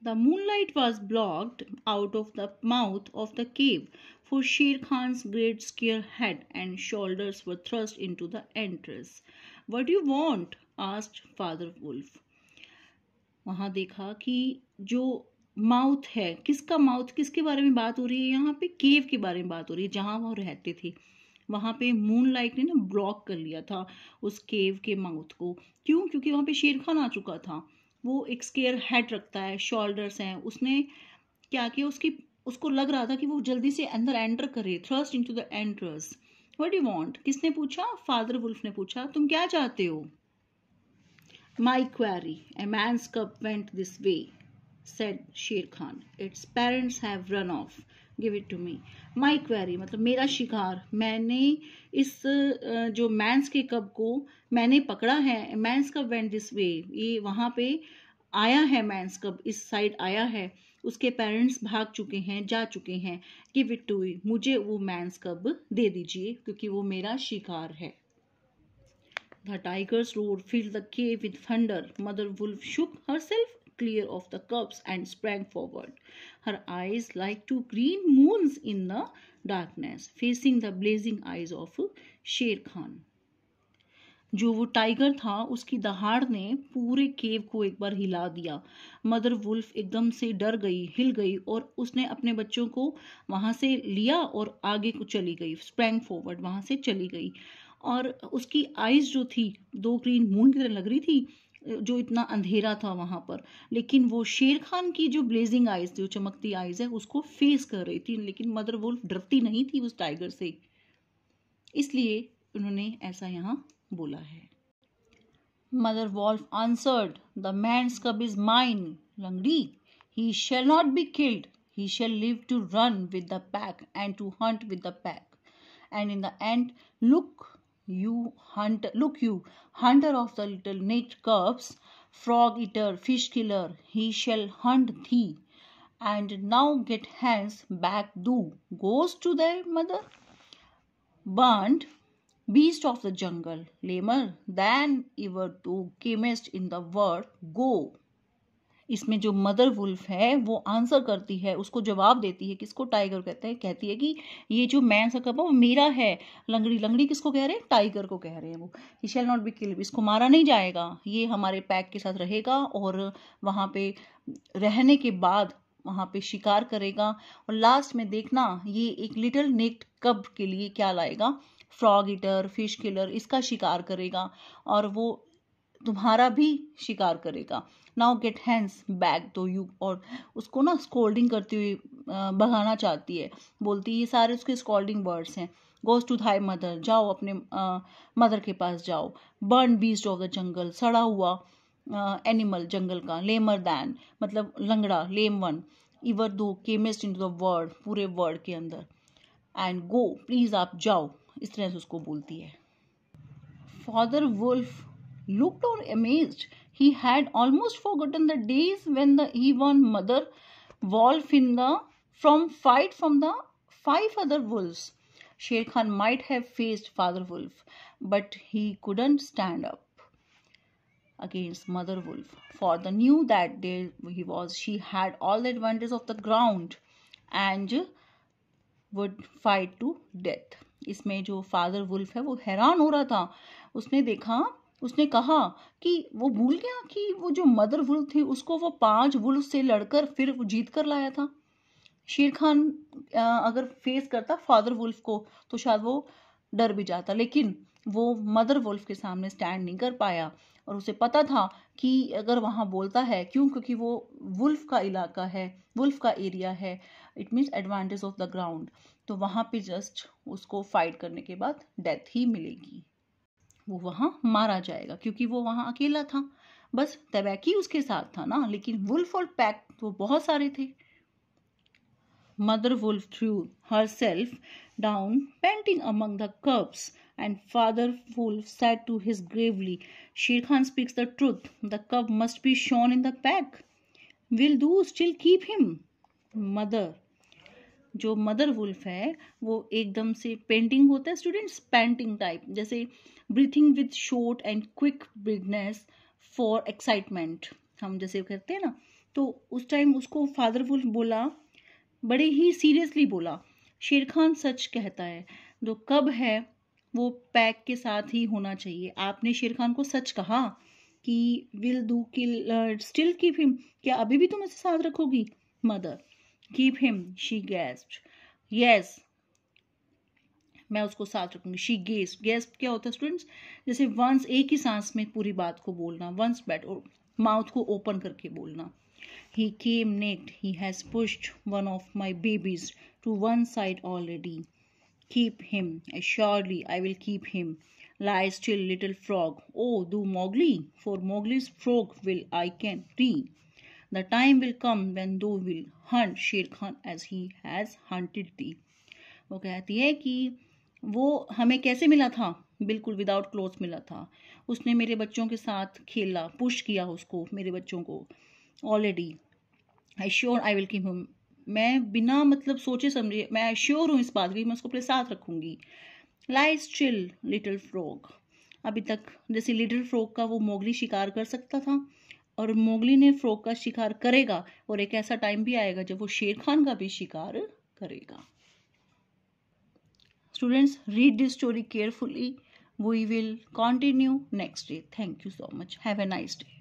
The moonlight was blocked out of the mouth of the cave, for Sher Khan's great square head and shoulders were thrust into the entrance. What do you want? asked Father Wolf. वहाँ देखा कि जो mouth है किसका mouth किसके बारे में बात हो रही है यहाँ पे केव के बारे में बात हो रही है जहाँ वो रहते थे वहाँ पे मूनलाइट ने ना ब्लॉक कर लिया था उस केव के माउथ को क्यों क्योंकि वहाँ पे शेर खान आ चुका था वो एक स्केयर हेड रखता है शोल्डर्स हैं उसने क्या किया उसकी उसको लग रहा था कि वो जल्दी से अंदर एंटर करे thrust into the entrance what you want किसने पूछा फादर वुल्फ ने पूछा तुम क्या चाहते हो my quarry a man's cub went this way said Shere Khan its parents have run off give it to me my quarry मतलब मेरा शिकार मैंने इस जो मैंस के कब को मैंने पकड़ा है मैंस कब वेंट दिस वे ये वहाँ पे आया है मैंस कब इस साइड आया है उसके पेरेंट्स भाग चुके हैं जा चुके हैं गिव इट टू मुझे वो मैंस कब दे दीजिए क्योंकि वो मेरा शिकार है the tiger's roar filled the cave with thunder mother wolf shook herself clear of the cups and sprang forward. Her eyes like two green moons in the darkness, facing the blazing eyes of sher khan जो वो tiger था उसकी दहाड़ ने पूरे केव को एक बार हिला दिया मदर वुल्फ एकदम से डर गई हिल गई और उसने अपने बच्चों को वहां से लिया और आगे को चली गई स्प्रैंग फॉरवर्ड वहां से चली गई और उसकी आइज़ जो थी दो ग्रीन मून की तरह लग रही थी जो इतना अंधेरा था वहां पर लेकिन वो शेर खान की जो ब्लेजिंग आइज जो चमकती आइज है उसको फेस कर रही थी लेकिन मदर वुल्फ डरती नहीं थी उस टाइगर से इसलिए उन्होंने ऐसा यहाँ बोला है mother wolf answered the man cub is mine Lungri he shall not be killed he shall live to run with the pack and to hunt with the pack and in the end look You hunter, look you, hunter of the little knit cubs, frog eater, fish killer, he shall hunt thee. And now get hands back thou, goes to thy mother. Burnt, beast of the jungle, lamer than ever thou camest in the world, go. इसमें जो mother wolf है वो answer करती है उसको जवाब देती है किसको टाइगर कहते हैं कहती है कि ये जो मैं आंसर वो मेरा है लंगड़ी लंगड़ी किसको कह रहे हैं टाइगर को कह रहे हैं वो he shall not be kill इसको मारा नहीं जाएगा ये हमारे पैक के साथ रहेगा और वहाँ पे रहने के बाद वहाँ पे शिकार करेगा और लास्ट में देखना ये एक लिटिल नेक्ड कब के लिए क्या लाएगा फ्रॉग ईटर फिश किलर इसका शिकार करेगा और वो तुम्हारा भी शिकार करेगा now get hands back to you और उसको ना स्कोल्डिंग करती हुई भगाना चाहती है बोलती है ये सारे उसके स्कोल्डिंग वर्ड्स हैं गोज टू थाई मदर जाओ अपने मदर के पास जाओ burned beast of the jungle सड़ा हुआ एनिमल जंगल का लेमर दैन मतलब लंगड़ा लेम one ever though chemist in the world पूरे वर्ल्ड के अंदर एंड गो प्लीज़ आप जाओ इस तरह से उसको बोलती है father wolf looked on amazed. He had almost forgotten the days when the, even Mother Wolf in the from fight from the five other wolves. Sher Khan might have faced Father Wolf, but he couldn't stand up against Mother Wolf, for the knew that there he was. She had all the advantage of the ground, and would fight to death. इसमें जो father wolf है वो हैरान हो रहा था उसने देखा उसने कहा कि वो भूल गया कि वो जो मदर वुल्फ थी उसको वो पांच वुल्फ से लड़कर फिर जीत कर लाया था शेर खान अगर फेस करता फादर वुल्फ को तो शायद वो डर भी जाता लेकिन वो मदर वुल्फ के सामने स्टैंड नहीं कर पाया और उसे पता था कि अगर वहाँ बोलता है क्यों क्योंकि वो वुल्फ का इलाका है वुल्फ का एरिया है it means advantage of the ground तो वहाँ पे जस्ट उसको फाइट करने के बाद डेथ ही मिलेगी वो वहां मारा जाएगा क्योंकि वो वहां अकेला था बस तबैकी उसके साथ था ना लेकिन वुल्फ और पैक तो बहुत सारे थे mother wolf threw herself down panting among the cubs and father wolf said to his gravely Shere Khan speaks the truth the cub must be shown in the pack will do still keep him mother जो mother wolf है वो एकदम से panting होता है students panting type जैसे breathing with short and quick bigness for excitement हम जैसे कहते हैं ना तो उस टाइम उसको फादर वुल्फ बोला बड़े ही सीरियसली बोला शेर खान सच कहता है जो तो कब है वो पैक के साथ ही होना चाहिए आपने शेर खान को सच कहा कि विल डू किल स्टिल की फिल्म क्या अभी भी तुम इसे साथ रखोगी mother keep him she gasped yes मैं उसको साथ रखूंगी शी गेस गेस्प क्या होता है स्टूडेंट्स जैसे वंस एक ही सांस में पूरी बात को बोलना वंस बैट और माउथ को ओपन करके बोलना he came naked he has pushed one of my babies to one side already keep him surely I will keep him lie still little frog oh do mowgli for mowgli's frog will i can free the time will come when thou will hunt Shere Khan as he has hunted thee वो कहती है कि वो हमें कैसे मिला था बिल्कुल विदाउट क्लोथ मिला था उसने मेरे बच्चों के साथ खेला पुश किया उसको मेरे बच्चों को already I sure I will keep him मैं बिना मतलब सोचे समझे मैं श्योर हूँ इस बात की मैं उसको अपने साथ रखूँगी लाई स्टिल लिटिल फ्रॉग अभी तक जैसे लिटिल फ्रॉग का वो मोगली शिकार कर सकता था और मोगली ने फ्रॉग का शिकार करेगा और एक ऐसा टाइम भी आएगा जब वो शेर खान का भी शिकार करेगा students read this story carefully we will continue next day thank you so much have a nice day